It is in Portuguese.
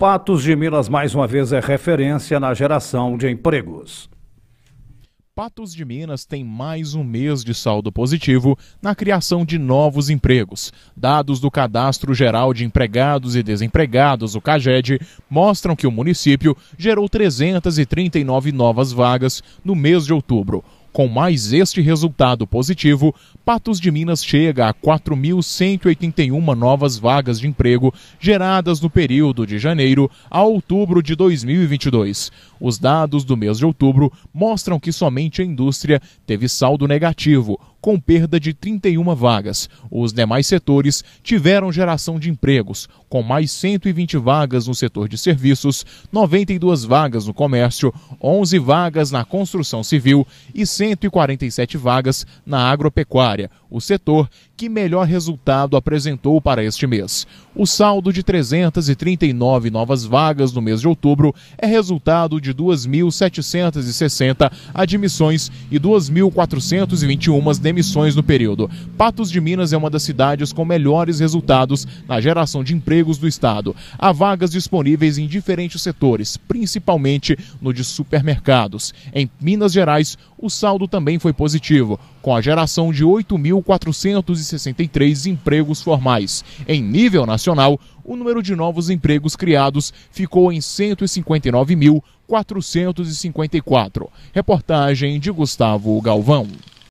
Patos de Minas mais uma vez é referência na geração de empregos. Patos de Minas tem mais um mês de saldo positivo na criação de novos empregos. Dados do Cadastro Geral de Empregados e Desempregados, o CAGED, mostram que o município gerou 339 novas vagas no mês de outubro, com mais este resultado positivo, Patos de Minas chega a 4.181 novas vagas de emprego geradas no período de janeiro a outubro de 2022. Os dados do mês de outubro mostram que somente a indústria teve saldo negativo, com perda de 31 vagas. Os demais setores tiveram geração de empregos, com mais 120 vagas no setor de serviços, 92 vagas no comércio, 11 vagas na construção civil e 147 vagas na agropecuária. O setor que melhor resultado apresentou para este mês. O saldo de 339 novas vagas no mês de outubro é resultado de 2.760 admissões e 2.421 demissões no período. Patos de Minas é uma das cidades com melhores resultados na geração de empregos do estado. Há vagas disponíveis em diferentes setores, principalmente no de supermercados. Em Minas Gerais, o saldo também foi positivo, com a geração de 8.463 empregos formais. Em nível nacional, o número de novos empregos criados ficou em 159.454. Reportagem de Gustavo Galvão.